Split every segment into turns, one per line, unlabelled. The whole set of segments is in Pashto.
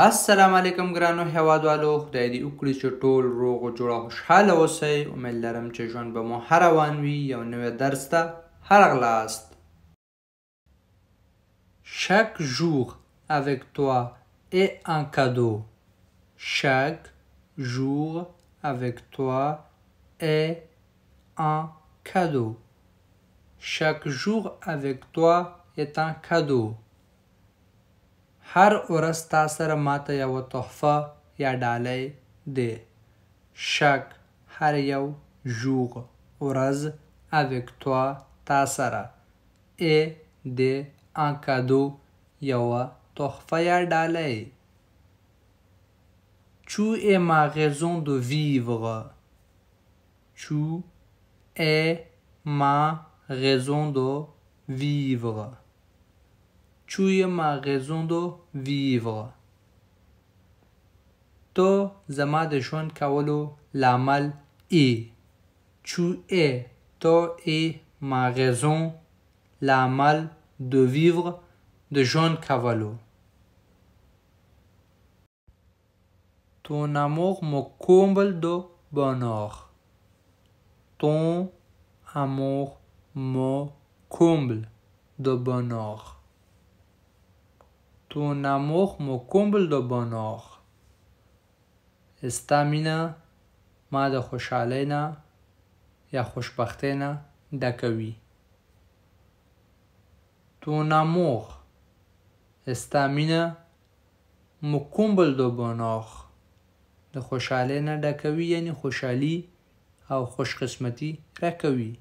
السلام علیکم ګرانو هیوادوالو خدای دې وکړي چې ټول روغ او جوړ خوشحاله اوسئ امید لرم چې ژوند به مو هر روان وي یو نوې درس ته هرغلاست Chaque jour avec toi est un cadeau. Chaque jour avec toi est un cadeau. Chaque jour avec toi est un cadeau. هر ورځ تا سره ماته یو تحفه یا ډالۍ دی شک هر یو jour ورځ avec toi تا سره ا د ان کادو یو تحفه یا ډالۍ tu es ma raison de vivre tu es ma raison de vivre es ma raison de vivre Zama de John Cavallo, la mal et tu es toi et ma raison la mal de vivre de ژوند Cavallo. Ton amour me comble de bonheur. Ton amour me comble de bonheur. Tu amor cúmbul do bonheur ستا مینه ما د خوشحالۍ نه یا خوشبختۍ نه ډکوي تو نامور ستا مینه مکمبل دو بناخ د خوشحالۍ نه ډکوي یعنی خوشحالي او خوشقسمتي راکوي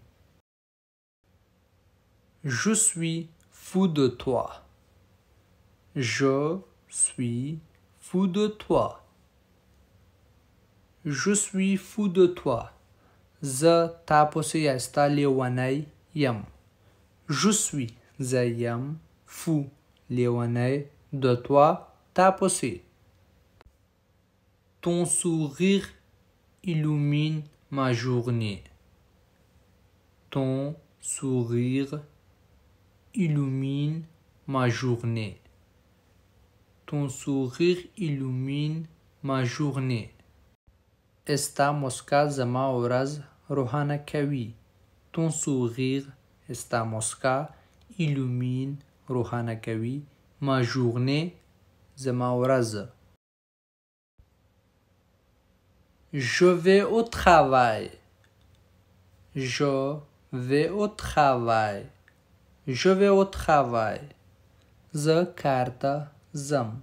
Je suis fou de toi. Je suis fou de toi. Je suis fou de toi. Je ta یا yam. Je suis zayam fou, de toi possé Ton sourire illumine ma journée. Ton sourire illumine ma journée. Ton sourire illumine ما journée استا مسکا زما ورځ روحانه کوي تون سوغیر استا مسکا ایلومین روحانه کوي ما جورنه زما ورځ Je vais au travail. Je vais au travail. Je vais au travail. ز کار ته zam.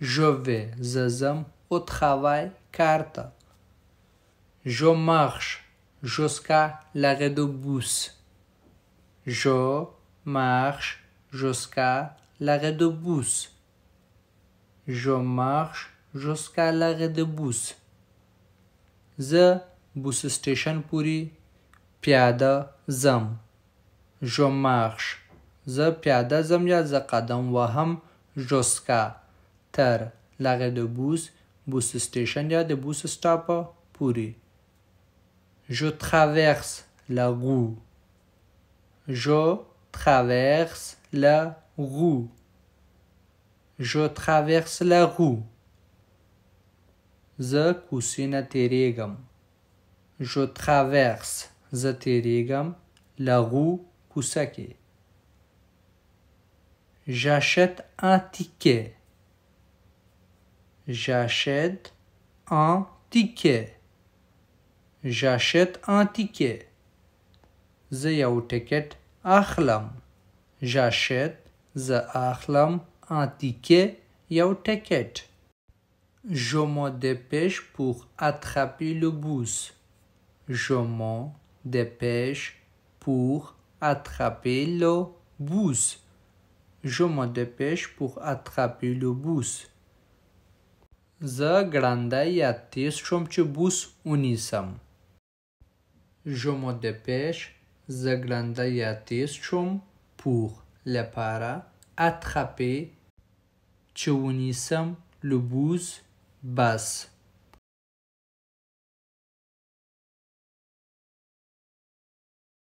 Je vais, zazam, au travail, carta. Je marche jusqu'à l'arrêt de bus. Je marche jusqu'à l'arrêt de bus. Je marche jusqu'à l'arrêt de bus. The bus station puri پیاده زم. Je marche. زه پیاده زم یا زه قدم وهم jusqu'à terre. L'arrêt de bus, bus station, de bus stop pourri. Je traverse la roue. Je traverse la roue. Je traverse la rue. The cousine terigam. Je traverse the terigam la rue Kusaki. J'achète un ticket. J'achète un ticket. J'achète un ticket. The ticket Achlam. J'achète the un ticket یو ticket. Je me dépêche pour attraper le bus. Je me dépêche pour attraper le bus. Je me dépêche pour attraper le bus. the granda ya tes bus unisam. Je me dépêche, za granda tes pour le para attraper. Che le bus basse.